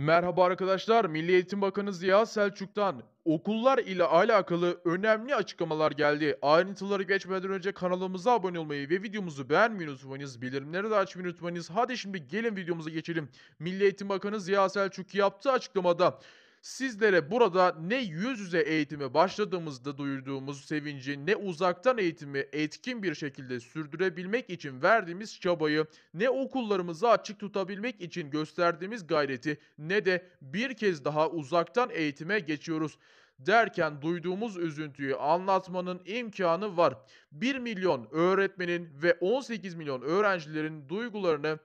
Merhaba arkadaşlar, Milli Eğitim Bakanı Ziya Selçuk'tan okullar ile alakalı önemli açıklamalar geldi. Ayrıntıları geçmeden önce kanalımıza abone olmayı ve videomuzu beğenmeyi unutmayınız. Bildirimleri de açmayı unutmayınız. Hadi şimdi gelin videomuza geçelim. Milli Eğitim Bakanı Ziya Selçuk yaptığı açıklamada Sizlere burada ne yüz yüze eğitimi başladığımızda duyduğumuz sevinci ne uzaktan eğitimi etkin bir şekilde sürdürebilmek için verdiğimiz çabayı ne okullarımızı açık tutabilmek için gösterdiğimiz gayreti ne de bir kez daha uzaktan eğitime geçiyoruz derken duyduğumuz üzüntüyü anlatmanın imkanı var. 1 milyon öğretmenin ve 18 milyon öğrencilerin duygularını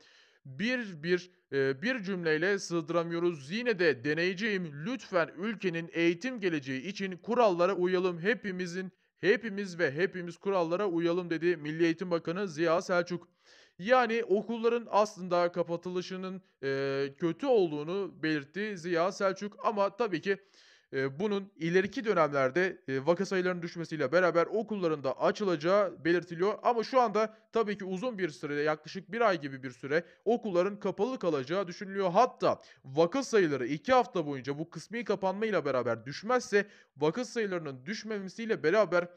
bir bir e, bir cümleyle sığdıramıyoruz. Yine de deneyeceğim lütfen ülkenin eğitim geleceği için kurallara uyalım hepimizin hepimiz ve hepimiz kurallara uyalım dedi Milli Eğitim Bakanı Ziya Selçuk. Yani okulların aslında kapatılışının e, kötü olduğunu belirtti Ziya Selçuk ama tabii ki bunun ileriki dönemlerde vaka sayılarının düşmesiyle beraber okulların da açılacağı belirtiliyor. Ama şu anda tabii ki uzun bir süre yaklaşık bir ay gibi bir süre okulların kapalı kalacağı düşünülüyor. Hatta vaka sayıları 2 hafta boyunca bu kısmi kapanmayla beraber düşmezse vaka sayılarının düşmemesiyle beraber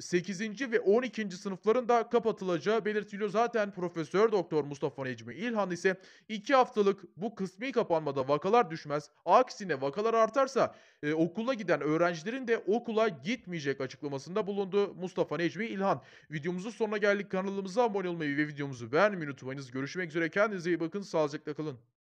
8. ve 12. sınıfların da kapatılacağı belirtiliyor. Zaten Profesör Doktor Mustafa Necmi İlhan ise 2 haftalık bu kısmi kapanmada vakalar düşmez. Aksine vakalar artarsa e, okula giden öğrencilerin de okula gitmeyecek açıklamasında bulundu Mustafa Necmi İlhan. Videomuzun sonuna geldik. Kanalımıza abone olmayı ve videomuzu beğenmeyi unutmayınız. Görüşmek üzere. Kendinize iyi bakın. Sağlıcakla kalın.